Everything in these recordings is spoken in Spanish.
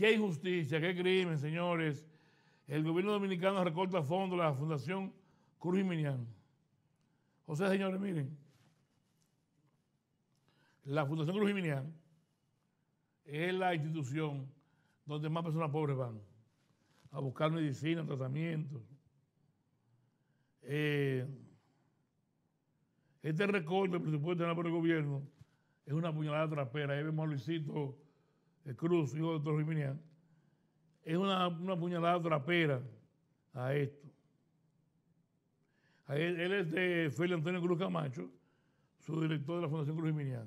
Qué injusticia, qué crimen, señores. El gobierno dominicano recorta fondos a la Fundación Cruz O sea, señores, miren, la Fundación Cruz Jiménez es la institución donde más personas pobres van a buscar medicina, tratamiento. Eh, este recorte del presupuesto por el gobierno es una puñalada trapera. Ahí vemos a Luisito Cruz, hijo de Doctor Riminián, es una, una, puñalada trapera a esto. él, es de Félix Antonio Cruz Camacho, su director de la Fundación Cruz Minian.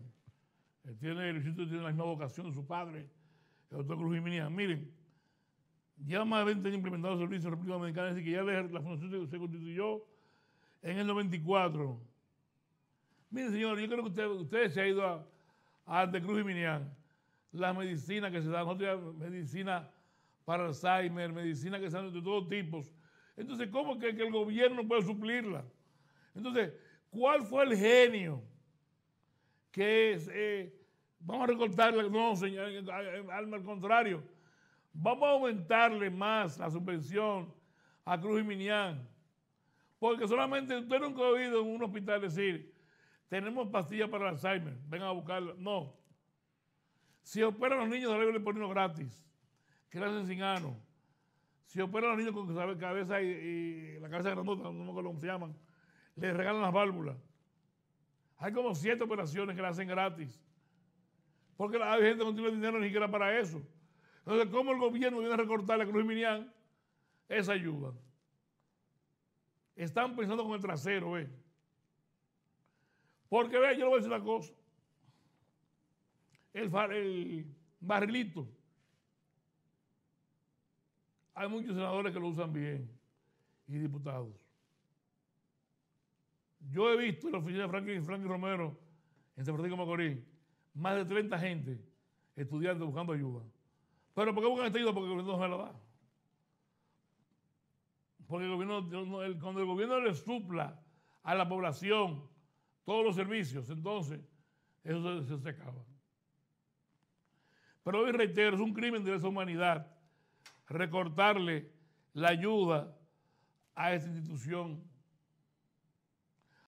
Él tiene, el instituto tiene la misma vocación de su padre, el doctor Cruz Minian. Miren, ya más de 20 años implementado el servicio en la República Dominicana, decir que ya la Fundación se constituyó en el 94. Miren, señor, yo creo que ustedes se ha ido a, a Cruz Minian. La medicina que se dan, medicina para Alzheimer, medicina que se da de todos tipos. Entonces, ¿cómo que, el gobierno puede suplirla? Entonces, ¿cuál fue el genio que es, eh, vamos a recortarla? No, señor, eh, eh, al contrario, vamos a aumentarle más la subvención a Cruz y Minián. Porque solamente usted nunca ha oído en un hospital decir, tenemos pastillas para Alzheimer, vengan a buscarla. No, si operan los niños, ponen leporino gratis, que le hacen sin ano. Si operan los niños con cabeza y, la cabeza grandota, no me se llaman, les regalan las válvulas. Hay como siete operaciones que le hacen gratis. Porque la gente no tiene dinero ni siquiera para eso. Entonces, ¿cómo el gobierno viene a recortar la Cruz Minián esa ayuda? Están pensando con el trasero, ¿ves? Porque, ve, yo le voy a decir una cosa el, barrilito. Hay muchos senadores que lo usan bien y diputados. Yo he visto en la oficina de Franklin, Romero en San Francisco Macorís más de 30 gente, estudiando buscando ayuda. Pero ¿por qué buscan esta ayuda? Porque el gobierno no se la da. Porque el gobierno, cuando el gobierno le supla a la población todos los servicios, entonces eso se acaba. Pero hoy reitero, es un crimen de lesa humanidad recortarle la ayuda a esta institución